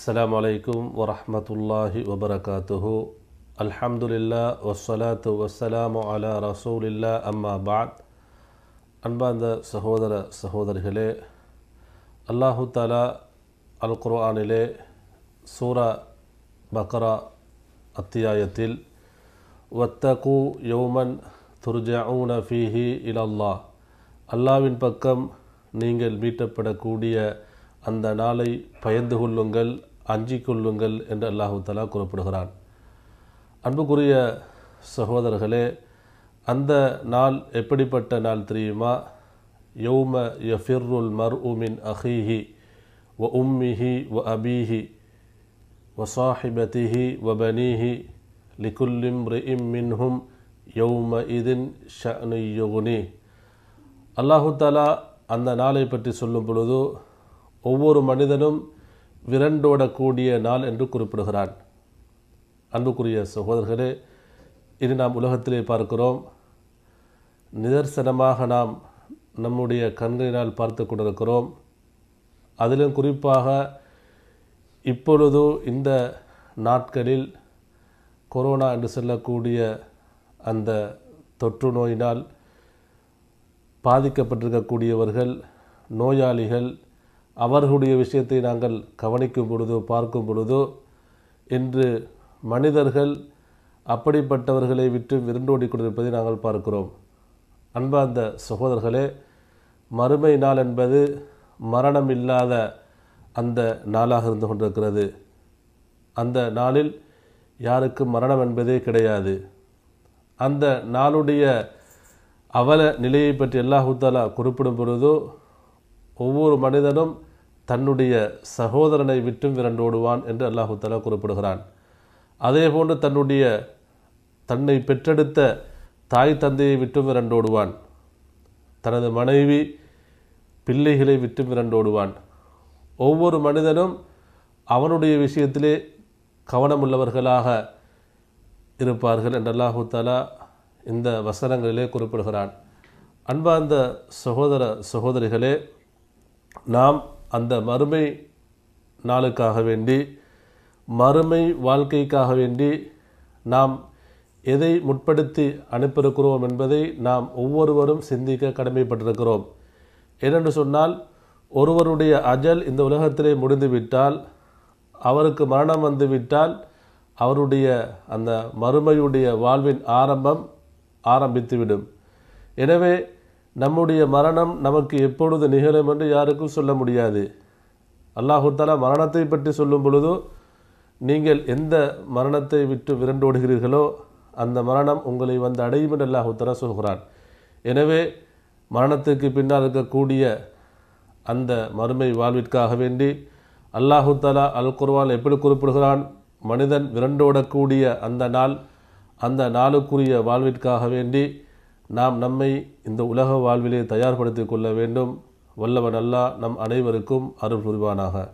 السلام عليكم ورحمة الله وبركاته الحمد لله والصلاة والسلام على رسول الله أما بعد அன்பார்ந்த சகோதர சகோதரிகளே அல்லாஹு தாலா அல் குர்ஆனிலே சூரா பக்ரா அத்தியாயத்தில் வத்தகு யோமன் துர்ஜவுன ஃபீஹி இலல்லா அல்லாவின் பக்கம் நீங்கள் மீட்டப்படக்கூடிய அந்த நாளை பயந்து கொள்ளுங்கள் அஞ்சிக் கொள்ளுங்கள் என்று அல்லாஹு தலா கூறப்படுகிறான் அன்புக்குரிய சகோதரர்களே அந்த நாள் எப்படிப்பட்ட நாள் தெரியுமா யௌம யஃபிருல் மர் உமின் அஹீஹி வ உம்மிஹி வ அபீஹி வ சாஹிபதிஹி வ பனீஹி லிகுல்லிம் ரிஇம் மின்ஹும் யௌம இதின் ஷனுயுகுனி அல்லாஹு தலா அந்த நாளை பற்றி சொல்லும் பொழுது ஒவ்வொரு மனிதனும் விரண்டோட கூடிய நாள் என்று குறிப்பிடுகிறான் அன்புக்குரிய சகோதரர்களே இது நாம் உலகத்திலே பார்க்கிறோம் நிதர்சனமாக நாம் நம்முடைய கண்களினால் பார்த்து கொண்டிருக்கிறோம் அதிலும் குறிப்பாக இப்பொழுது இந்த நாட்களில் கொரோனா என்று சொல்லக்கூடிய அந்த தொற்று நோயினால் பாதிக்கப்பட்டிருக்கக்கூடியவர்கள் நோயாளிகள் அவர்களுடைய விஷயத்தை நாங்கள் கவனிக்கும் பொழுதோ பார்க்கும் பொழுதோ இன்று மனிதர்கள் அப்படிப்பட்டவர்களை விட்டு விருண்டோடி கொண்டிருப்பதை நாங்கள் பார்க்கிறோம் அன்பார்ந்த சகோதரர்களே மறுமை நாள் என்பது மரணம் இல்லாத அந்த நாளாக இருந்து கொண்டிருக்கிறது அந்த நாளில் யாருக்கு மரணம் என்பதே கிடையாது அந்த நாளுடைய அவல நிலையை பற்றி அல்லாஹூத்தாலா குறிப்பிடும் பொழுதோ ஒவ்வொரு மனிதனும் தன்னுடைய சகோதரனை விட்டும் விரண்டோடுவான் என்று அல்லாஹு தலா குறிப்பிடுகிறான் அதேபோன்று தன்னுடைய தன்னை பெற்றெடுத்த தாய் தந்தையை விட்டும் விரண்டோடுவான் தனது மனைவி பிள்ளைகளை விட்டும் விரண்டோடுவான் ஒவ்வொரு மனிதனும் அவனுடைய விஷயத்திலே கவனமுள்ளவர்களாக இருப்பார்கள் என்று அல்லாஹு தாலா இந்த வசனங்களிலே குறிப்பிடுகிறான் அன்பார்ந்த சகோதர சகோதரிகளே நாம் அந்த மறுமை நாளுக்காக வேண்டி மறுமை வாழ்க்கைக்காக வேண்டி நாம் எதை முற்படுத்தி அனுப்பியிருக்கிறோம் என்பதை நாம் ஒவ்வொருவரும் சிந்திக்க கடமைப்பட்டிருக்கிறோம் ஏனென்று சொன்னால் ஒருவருடைய அஜல் இந்த உலகத்திலே முடிந்துவிட்டால் அவருக்கு மரணம் வந்துவிட்டால் அவருடைய அந்த மறுமையுடைய வாழ்வின் ஆரம்பம் ஆரம்பித்துவிடும் எனவே நம்முடைய மரணம் நமக்கு எப்பொழுது நிகழும் என்று யாருக்கும் சொல்ல முடியாது அல்லாஹூத்தாலா மரணத்தை பற்றி சொல்லும் பொழுதோ நீங்கள் எந்த மரணத்தை விட்டு விரண்டோடுகிறீர்களோ அந்த மரணம் உங்களை வந்து அடையும் என்று அல்லாஹூத்தாலா சொல்கிறான் எனவே மரணத்துக்கு பின்னால் இருக்கக்கூடிய அந்த மறுமை வாழ்விற்காக வேண்டி அல்லாஹு அல் குர்வான் எப்படி குறிப்பிடுகிறான் மனிதன் விரண்டோடக்கூடிய அந்த நாள் அந்த நாளுக்குரிய வாழ்விற்காக வேண்டி நாம் நம்மை இந்த உலக வாழ்விலே தயார்படுத்திக் கொள்ள வேண்டும் வல்லவன் அல்லா நம் அனைவருக்கும் அருள் புரிவானாக